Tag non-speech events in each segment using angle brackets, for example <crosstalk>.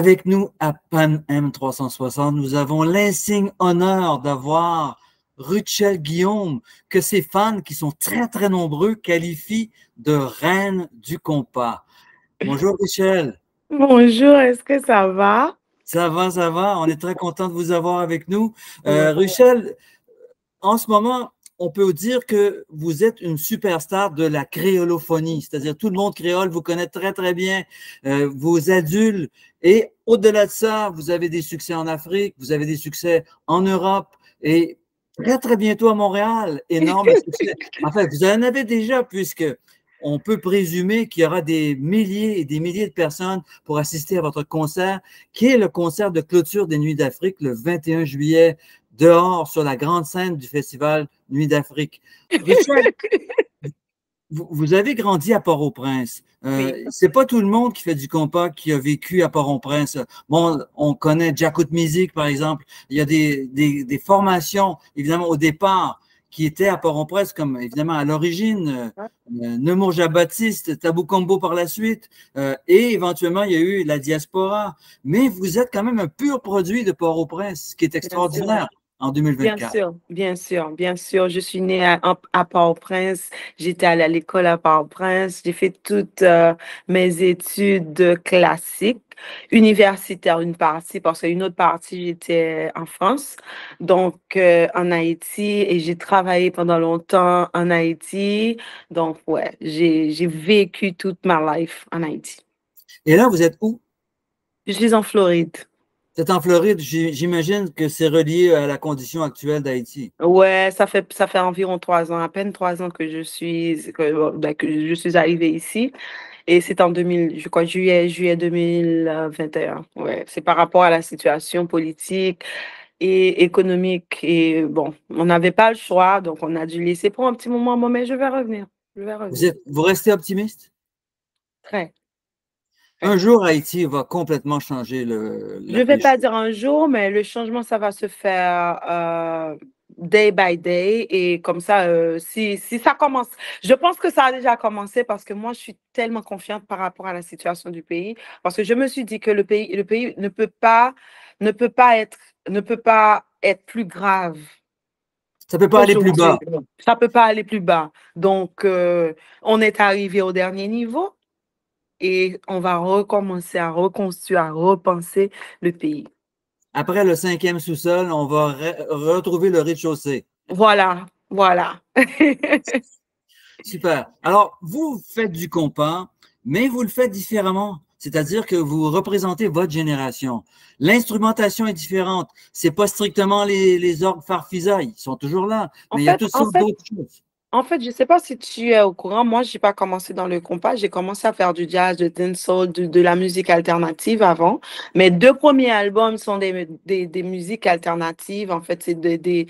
Avec nous à Pan M360, nous avons l'insigne honneur d'avoir Ruchel Guillaume, que ses fans, qui sont très très nombreux, qualifient de reine du compas. Bonjour Ruchel. Bonjour, est-ce que ça va? Ça va, ça va. On est très content de vous avoir avec nous. Euh, Ruchel, en ce moment, on peut dire que vous êtes une superstar de la créolophonie, c'est-à-dire tout le monde créole vous connaît très très bien, euh, vos adultes, et au-delà de ça, vous avez des succès en Afrique, vous avez des succès en Europe, et très très bientôt à Montréal, énorme <laughs> succès. En fait, vous en avez déjà puisque on peut présumer qu'il y aura des milliers et des milliers de personnes pour assister à votre concert, qui est le concert de clôture des Nuits d'Afrique le 21 juillet dehors sur la grande scène du festival Nuit d'Afrique. <laughs> vous avez grandi à Port-au-Prince. Euh, c'est pas tout le monde qui fait du compas qui a vécu à Port-au-Prince. Bon, on connaît Jakut Music, par exemple. Il y a des, formations, évidemment, au départ, qui étaient à Port-au-Prince, comme évidemment à l'origine, euh, euh Nemourja Baptiste, Tabou Combo par la suite, euh, et éventuellement, il y a eu la diaspora. Mais vous êtes quand même un pur produit de Port-au-Prince, ce qui est extraordinaire en 2024. Bien sûr, bien sûr, bien sûr. Je suis née à, Port-au-Prince. J'étais à l'école à Port-au-Prince. J'ai fait toutes euh, mes études classiques, universitaires une partie, parce qu'une autre partie, j'étais en France, donc euh, en Haïti, et j'ai travaillé pendant longtemps en Haïti. Donc, ouais, j'ai vécu toute ma life en Haïti. Et là, vous êtes où? Je suis en Floride. C'est en Floride, j'imagine que c'est relié à la condition actuelle d'Haïti. Ouais, ça fait, ça fait environ trois ans, à peine trois ans que je suis, que, ben, je suis arrivée ici. Et c'est en 2000, je crois, juillet, juillet 2021. Ouais, c'est par rapport à la situation politique et économique. Et bon, on n'avait pas le choix, donc on a dû laisser pour un petit moment, mais je vais revenir. Je vais revenir. Vous, vous restez optimiste? Très. Un jour, Haïti va complètement changer le. Je ne vais pas dire un jour, mais le changement, ça va se faire euh, day by day. Et comme ça, euh, si, ça commence, je pense que ça a déjà commencé parce que moi, je suis tellement confiante par rapport à la situation du pays. Parce que je me suis dit que le pays, le pays ne peut pas, ne peut pas être, ne peut pas être plus grave. Ça peut pas aller plus bas. Ça peut pas aller plus bas. Donc, euh, on est arrivé au dernier niveau et on va recommencer à reconstruire, à repenser le pays. Après le cinquième sous-sol, on va retrouver le rez-de-chaussée. Voilà, voilà. <laughs> Super. Alors, vous faites du compas, mais vous le faites différemment. C'est-à-dire que vous représentez votre génération. L'instrumentation est différente. Ce n'est pas strictement les, les orgues farfisa, ils sont toujours là, mais il y a toutes sortes d'autres choses. En fait, je sais pas si tu es au courant, moi, j'ai pas commencé dans le compas, j'ai commencé à faire du jazz, du dancehall, de, de la musique alternative avant. Mes deux premiers albums sont des, musiques alternatives, en fait, c'est des,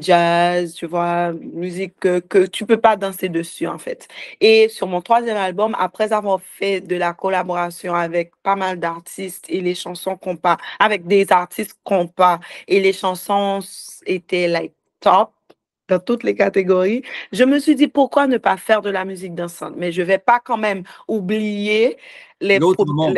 jazz, tu vois, musique que, que tu peux pas danser dessus, en fait. Et sur mon troisième album, après avoir fait de la collaboration avec pas mal d'artistes et les chansons compas, avec des artistes compas, et les chansons étaient, like, top, dans toutes les catégories. Je me suis dit, pourquoi ne pas faire de la musique dansante? Mais je ne vais pas quand même oublier l'autre monde.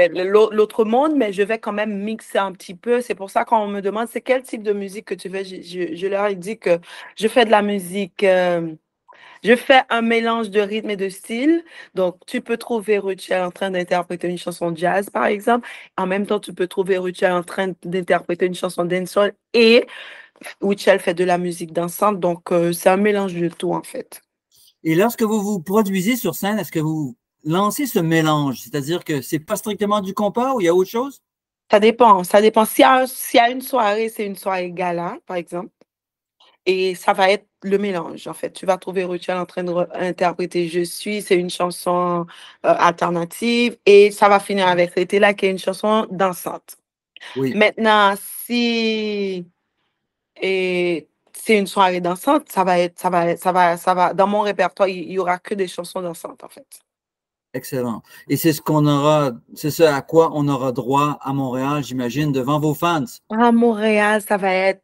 monde, mais je vais quand même mixer un petit peu. C'est pour ça qu'on me demande, c'est quel type de musique que tu veux, Je, leur ai dit que je fais de la musique... Euh, je fais un mélange de rythme et de style. Donc, tu peux trouver Rachel en train d'interpréter une chanson jazz, par exemple. En même temps, tu peux trouver Rachel en train d'interpréter une chanson dancehall. Et Witchell fait de la musique dansante, donc euh, c'est un mélange de tout en fait. Et lorsque vous vous produisez sur scène, est-ce que vous lancez ce mélange? C'est-à-dire que c'est pas strictement du compas ou il y a autre chose? Ça dépend, ça dépend. S'il y, a une soirée, c'est une soirée gala, par exemple. Et ça va être le mélange, en fait. Tu vas trouver Rachel en train de d'interpréter Je suis, c'est une chanson euh, alternative. Et ça va finir avec C'était là, qui est une chanson dansante. Oui. Maintenant, si et c'est une soirée dansante, ça va être, ça va, ça va, ça va. Dans mon répertoire, il y aura que des chansons dansantes en fait. Excellent. Et c'est ce qu'on aura, c'est ce à quoi on aura droit à Montréal, j'imagine, devant vos fans. À Montréal, ça va être,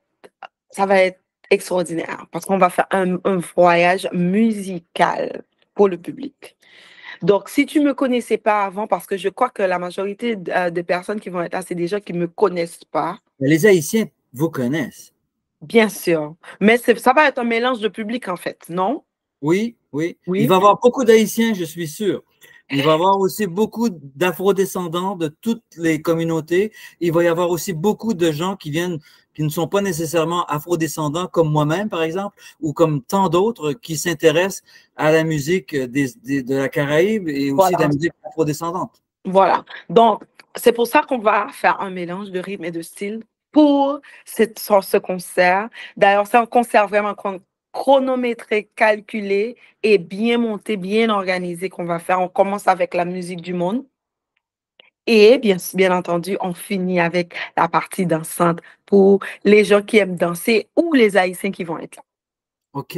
ça va être extraordinaire parce qu'on va faire un, voyage musical pour le public. Donc, si tu ne me connaissais pas avant, parce que je crois que la majorité euh, des personnes qui vont être là, c'est des gens qui ne me connaissent pas. les Haïtiens vous connaissent. Bien sûr. Mais ça va être un mélange de public, en fait, non? Oui, oui. Il va y avoir beaucoup d'Haïtiens, je suis sûr. Il va y avoir aussi beaucoup d'afro-descendants de toutes les communautés. Il va y avoir aussi beaucoup de gens qui viennent, qui ne sont pas nécessairement afro-descendants, comme moi-même, par exemple, ou comme tant d'autres qui s'intéressent à la musique de la Caraïbe et aussi à la musique afro-descendante. Voilà. Donc, c'est pour ça qu'on va faire un mélange de rythme et de style pour ce, concert. D'ailleurs, c'est un concert vraiment chronométré, calculé et bien monté, bien organisé qu'on va faire. On commence avec la musique du monde. Et bien, bien entendu, on finit avec la partie dansante pour les gens qui aiment danser ou les Haïtiens qui vont être là. OK.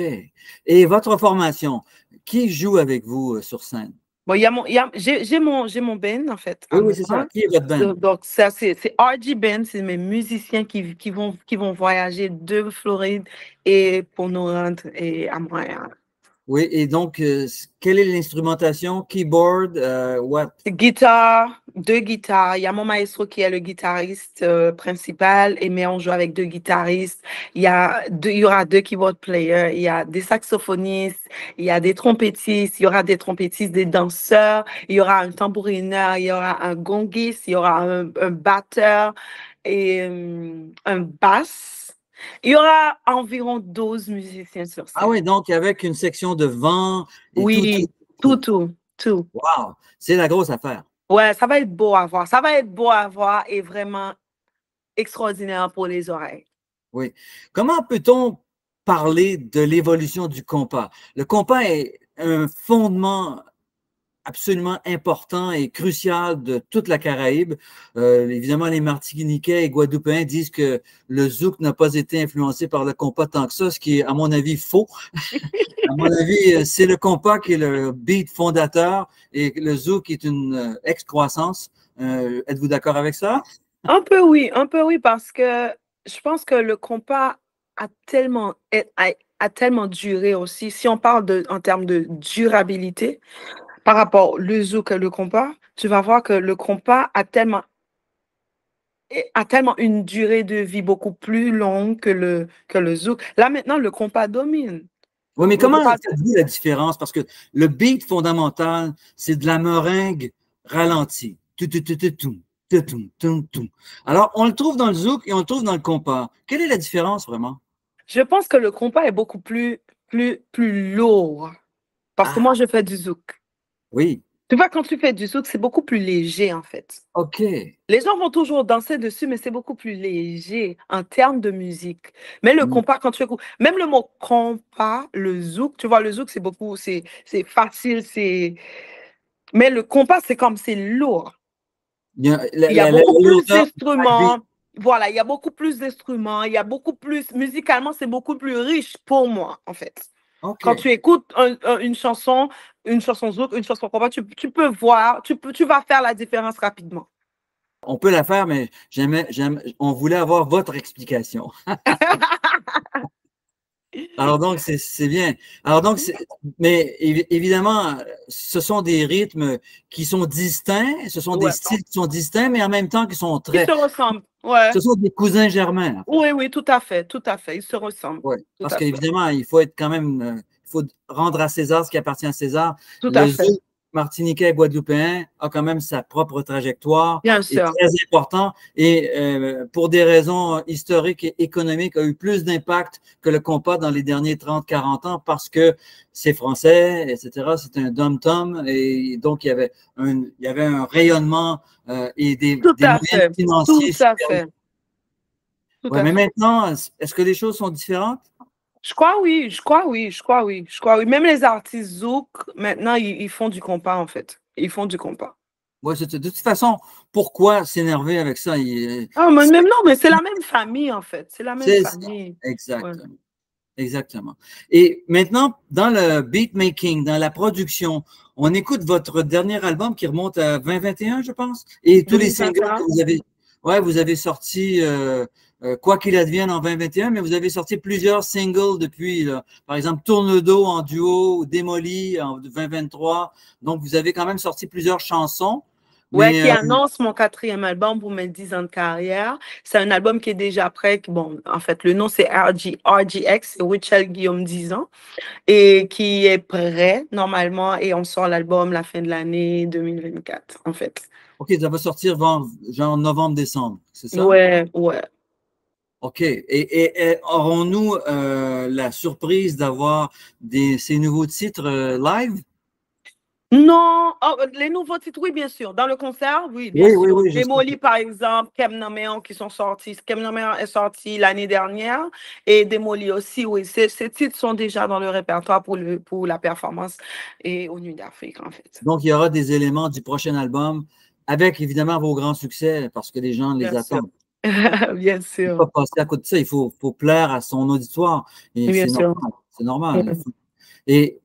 Et votre formation, qui joue avec vous euh, sur scène? Bon, y a mon, y a, j'ai, j'ai mon, j'ai mon band, en fait. Ah oui, c'est ça. Qui est votre band? Donc, ça, c'est, c'est RG Band, c'est mes musiciens qui, qui, vont, qui vont voyager de Floride et pour nous rendre et à Montréal. Oui, et donc, euh, quelle est l'instrumentation? Keyboard, euh, what? Guitare, deux guitares. Il y a mon maestro qui est le guitariste euh, principal, et mais on joue avec deux guitaristes. Il y, a y aura deux keyboard players, il y a des saxophonistes, il y a des trompettistes, il y aura des trompettistes, des danseurs, il y aura un tambourineur, il y aura un gongiste, il y aura un, batteur et un basse il y aura environ 12 musiciens sur ah scène. Ah oui, donc avec une section de vent. Oui, tout, tout, tout. Wow, c'est la grosse affaire. Ouais, ça va être beau à voir. Ça va être beau à voir et vraiment extraordinaire pour les oreilles. Oui. Comment peut-on parler de l'évolution du compas? Le compas est un fondement absolument important et crucial de toute la Caraïbe. Euh, évidemment, les Martiniquais et Guadeloupéens disent que le zouk n'a pas été influencé par le compas tant que ça, ce qui est, à mon avis, faux. <laughs> à mon avis, euh, c'est le compas qui est le beat fondateur et le zouk est une euh, excroissance. Êtes-vous d'accord avec ça? Un peu oui, un peu oui, parce que je pense que le compas a tellement, a, tellement duré aussi. Si on parle de, en termes de durabilité, par rapport le zouk, le compas, tu vas voir que le compas a tellement, tellement une durée de vie beaucoup plus longue que le, que le zouk. Là, maintenant, le compas domine. Oui, mais comment tu dit la différence? Parce que le beat fondamental, c'est de la meringue ralentie. Alors, on le trouve dans le zouk et on le trouve dans le compas. Quelle est la différence vraiment? Je pense que le compas est beaucoup plus, plus, plus lourd. Parce que ah. moi, je fais du zouk. Oui. Tu vois, quand tu fais du Zouk, c'est beaucoup plus léger, en fait. OK. Les gens vont toujours danser dessus, mais c'est beaucoup plus léger en termes de musique. Mais le mm. compas, quand tu écoutes, même le mot compas, le zouk, tu vois, le zouk, c'est beaucoup, c'est facile, c'est. Mais le compas, c'est comme, c'est lourd. Il y a, beaucoup plus d'instruments. Voilà, il y a beaucoup plus d'instruments, il y a beaucoup plus. Musicalement, c'est beaucoup plus riche pour moi, en fait. Quand tu écoutes une chanson, une chanson zouk, une chanson combat, tu, tu, peux voir, tu, tu vas faire la différence rapidement. On peut la faire, mais j'aimais, on voulait avoir votre explication. <laughs> Alors donc, c'est bien. Alors donc, mais évidemment, ce sont des rythmes qui sont distincts, ce sont des styles qui sont distincts, mais en même temps qui sont très. Ils se ressemblent, Ce sont des cousins germains. Oui, oui, tout à fait, tout à fait, ils se ressemblent. parce qu'évidemment, il faut être quand même, euh, il faut rendre à César ce qui appartient à César. Tout à fait martiniquais et guadeloupéen a quand même sa propre trajectoire. très important et euh, pour des raisons historiques et économiques a eu plus d'impact que le compas dans les derniers 30, 40 ans parce que c'est français, etc. C'est un dom-tom et donc il y avait un, il y avait un rayonnement euh, et des, financiers. Tout à fait. mais maintenant, est-ce que les choses sont différentes? Je crois oui, je crois oui, je crois oui, je crois oui. Même les artistes zouk, maintenant, ils, font du compas, en fait. Ils font du compas. Ouais, de toute façon, pourquoi s'énerver avec ça euh, ah, mais même Non, mais c'est la même famille, en fait. C'est la même famille. Exactement. Exactement. Et maintenant, dans le beatmaking, dans la production, on écoute votre dernier album qui remonte à 2021, je pense, et tous les singles que vous avez, ouais, vous avez sortis euh, euh, quoi qu'il advienne en 2021, mais vous avez sorti plusieurs singles depuis, euh, par exemple Tourne le dos en duo, Démoli en 2023. Donc, vous avez quand même sorti plusieurs chansons. Oui, qui euh, annonce mon quatrième album pour mes dix ans de carrière. C'est un album qui est déjà prêt. bon, en fait, le nom c'est RGX, Guillaume 10 ans, et qui est prêt normalement. Et on sort l'album la fin de l'année 2024, en fait. OK, ça va sortir genre novembre-décembre, c'est ça? Ouais, ouais, OK. Et, aurons-nous euh, la surprise d'avoir ces nouveaux titres euh, live? Non, oh, les nouveaux titres, oui, bien sûr. Dans le concert, oui, bien sûr. Oui, par exemple, Kem Noméon qui sont sortis. Kem Nameon est sorti l'année dernière et Démoli aussi, oui. Ces, titres sont déjà dans le répertoire pour, le, pour la performance et au Nuits d'Afrique, en fait. Donc, il y aura des éléments du prochain album avec évidemment vos grands succès parce que les gens les attendent. <laughs> Bien sûr. Il faut pas passer à de ça. Il faut, plaire à son auditoire. Bien sûr. C'est normal. Mm. Et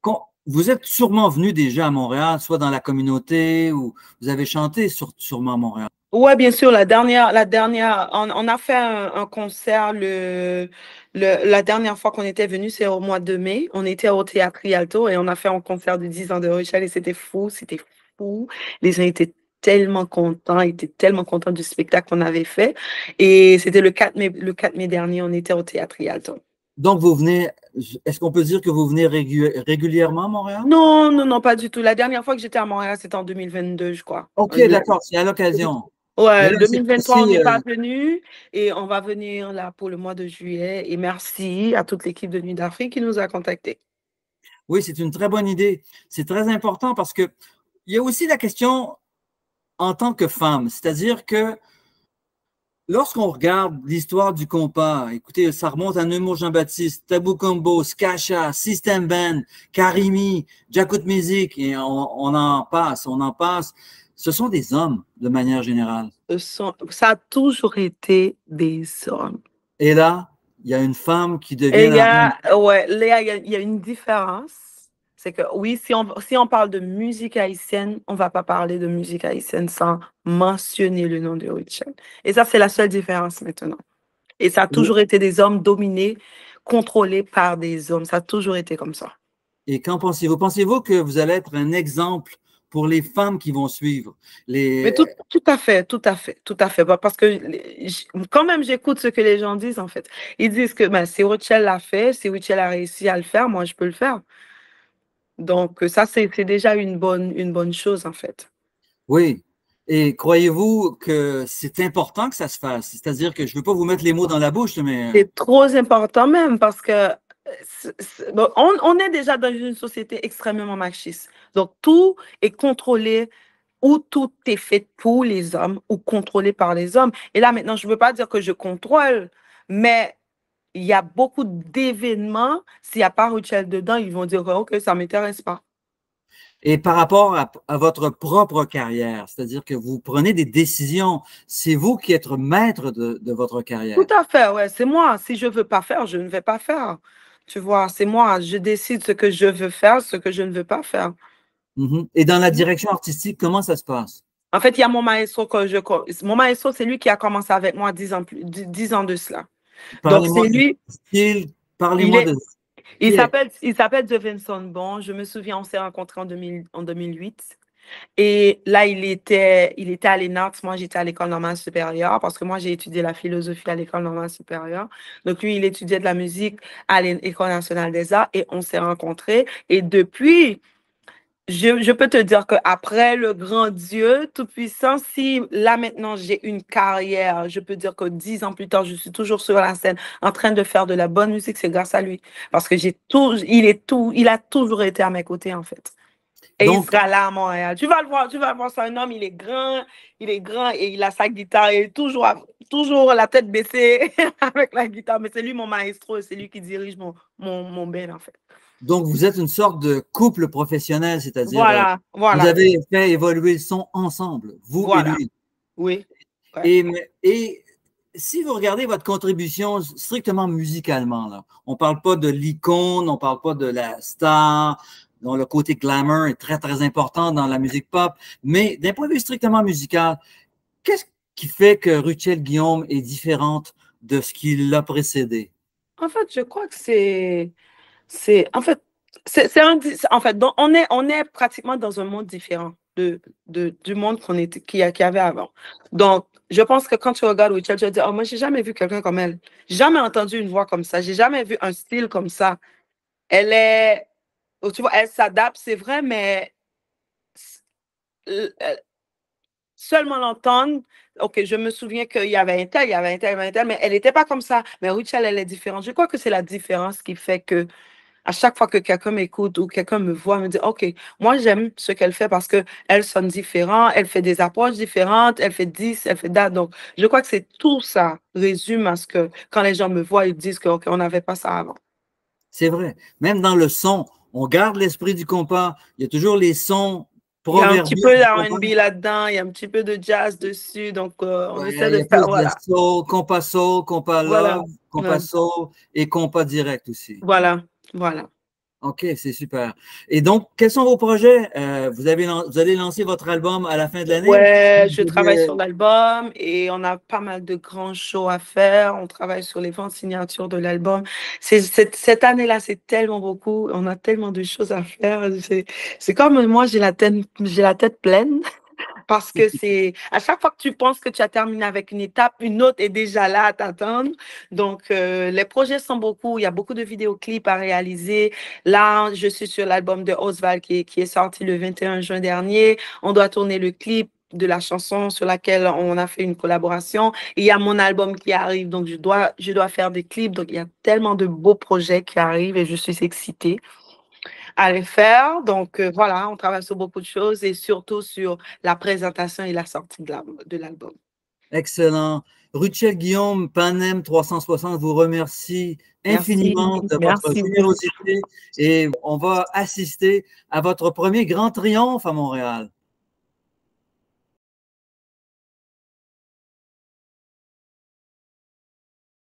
quand, vous êtes sûrement venu déjà à Montréal, soit dans la communauté ou vous avez chanté sur, sûrement à Montréal. Oui, bien sûr. La dernière, la dernière, on, a fait un, concert le, la dernière fois qu'on était venu, c'est au mois de mai. On était au Théâtre Rialto et on a fait un concert de 10 ans de Rochelle et c'était fou, c'était fou. Les gens étaient tellement content, était tellement content du spectacle qu'on avait fait. Et c'était le 4 mai, le 4 mai dernier, on était au théâtre Yalton. Donc, vous venez, est-ce qu'on peut dire que vous venez régulièrement à Montréal? Non, non, non, pas du tout. La dernière fois que j'étais à Montréal, c'était en 2022, je crois. OK, euh, d'accord, c'est à l'occasion. Ouais, 2023, on n'est euh, pas venu et on va venir là pour le mois de juillet. Et merci à toute l'équipe de Nuit d'Afrique qui nous a contactés. Oui, c'est une très bonne idée. C'est très important parce que y a aussi la question en tant que femme. C'est-à-dire que lorsqu'on regarde l'histoire du compas, écoutez, ça remonte à Nemo Jean-Baptiste, Tabou Combo, Skacha, System Band, Karimi, Jakut Music, et on, en passe, on en passe. Ce sont des hommes, de manière générale. Ça a toujours été des hommes. Et là, il y a une femme qui devient. Il y ouais, il y, a une différence. C'est que oui, si on, si on parle de musique haïtienne, on ne va pas parler de musique haïtienne sans mentionner le nom de Richel. Et ça, c'est la seule différence maintenant. Et ça a toujours été des hommes dominés, contrôlés par des hommes. Ça a toujours été comme ça. Et qu'en pensez-vous? Pensez-vous que vous allez être un exemple pour les femmes qui vont suivre. Les... tout, à fait, tout à fait, tout à fait. Bah, parce que quand même, j'écoute ce que les gens disent, en fait. Ils disent que ben, si Rochelle l'a fait, si Rochelle a réussi à le faire, moi, je peux le faire. Donc, euh, ça, c'est déjà une bonne, une bonne chose, en fait. Oui. Et croyez-vous que c'est important que ça se fasse? C'est-à-dire que je ne veux pas vous mettre les mots dans la bouche, mais. Euh c'est trop important même parce que on, est déjà dans une société extrêmement machiste. Donc, tout est contrôlé ou tout est fait pour les hommes ou contrôlé par les hommes. Et là, maintenant, je ne veux pas dire que je contrôle, mais il y a beaucoup d'événements. S'il n'y a pas Rachel dedans, ils vont dire OK, ça ne m'intéresse pas. Et par rapport à, votre propre carrière, c'est-à-dire que vous prenez des décisions, c'est vous qui êtes maître de, votre carrière. Tout à fait, ouais, c'est moi. Si je ne veux pas faire, je ne vais pas faire. Tu vois, c'est moi. Je décide ce que je veux faire, ce que je ne veux pas faire. Mhm. Et dans la mm. direction artistique, comment ça se passe? En fait, il y a mon maestro que je. Mon maestro, c'est lui qui a commencé avec moi dix 10 ans de cela. Donc c'est lui. parlez de il s'appelle, il s'appelle Jefferson Bon. Je me souviens, on s'est rencontrés en, 2008. Et là, il était, il était à l'ENART, Moi, j'étais à l'école normale supérieure parce que moi, j'ai étudié la philosophie à l'école normale supérieure. Donc, lui, il étudiait de la musique à l'école nationale des arts et on s'est rencontrés. Et depuis, je, peux te dire qu'après le grand Dieu Tout-Puissant, si là maintenant j'ai une carrière, je peux dire que dix ans plus tard, je suis toujours sur la scène en train de faire de la bonne musique, c'est grâce à lui. Parce que j'ai tout, il est tout, il a toujours été à mes côtés en fait. Et il sera là à Montréal. Tu vas le voir, tu vas voir, c'est un homme, il est grand, il est grand et il a sa guitare et toujours, toujours la tête baissée <laughs> avec la guitare. Mais c'est lui mon maestro, c'est lui qui dirige mon, mon, en fait. Donc, vous êtes une sorte de couple professionnel, c'est-à-dire euh, vous avez fait évoluer le son ensemble, vous et lui. Oui. Et, si vous regardez votre contribution strictement musicalement, on ne parle pas de l'icône, on ne parle pas de la star, dont le côté glamour est très, très important dans la musique pop, mais d'un point de vue strictement musical, qu'est-ce qui fait que Ruchel Guillaume est différente de ce qui l'a précédé? En fait, je crois que c'est c'est en fait, c'est en fait, donc on est, on est pratiquement dans un monde différent de, de du monde qu'on était, qu'il y avait avant. Donc, je pense que quand tu regardes Rachel, tu vas dire, oh, moi, j'ai jamais vu quelqu'un comme elle. Jamais entendu une voix comme ça. J'ai jamais vu un style comme ça. Elle est, oh, tu vois, elle s'adapte, c'est vrai, mais seulement l'entendre. OK, je me souviens qu'il y avait un tel, il y avait un tel, il y avait un tel, mais elle n'était pas comme ça. Mais Rachel, elle est différente. Je crois que c'est la différence qui fait que à chaque fois que quelqu'un m'écoute ou quelqu'un me voit, me dit OK, moi j'aime ce qu'elle fait parce qu'elle sonne différent, elle fait des approches différentes, elle fait 10, elle fait date. Donc, je crois que c'est tout ça résume à ce que quand les gens me voient, ils disent qu'on n'avait pas ça avant. C'est vrai. Même dans le son, on garde l'esprit du compas. Il y a toujours les sons il y a un petit peu de là-dedans, il y a un petit peu de jazz dessus, donc euh, on essaie de faire, compas soul, compas love, compas soul et compas direct aussi. Voilà, voilà. OK, c'est super. Et donc, quels sont vos projets? Euh, vous, avez, vous allez lancer votre album à la fin de l'année? Oui, je travaille sur l'album et on a pas mal de grands shows à faire. On travaille sur les ventes signatures de l'album. Cette année-là, c'est tellement beaucoup. On a tellement de choses à faire. C'est comme moi, j'ai la tête, j'ai la tête pleine parce que mhm. c'est à chaque fois que tu penses que tu as terminé avec une étape, une autre est déjà là à t'attendre. Donc, euh, les projets sont beaucoup. Il y a beaucoup de vidéoclips à réaliser. Là, je suis sur l'album de Oswald qui, est sorti le 21 juin dernier. On doit tourner le clip de la chanson sur laquelle on a fait une collaboration. il y a mon album qui arrive, donc je dois, je dois faire des clips. Donc il y a tellement de beaux projets qui arrivent et je suis excitée à les faire. Donc euh, voilà, on travaille sur beaucoup de choses et surtout sur la présentation et la sortie de l'album. Excellent. Ruchel Guillaume, Panem 360 vous remercie infiniment de votre générosité et on va assister à votre premier grand triomphe à Montréal.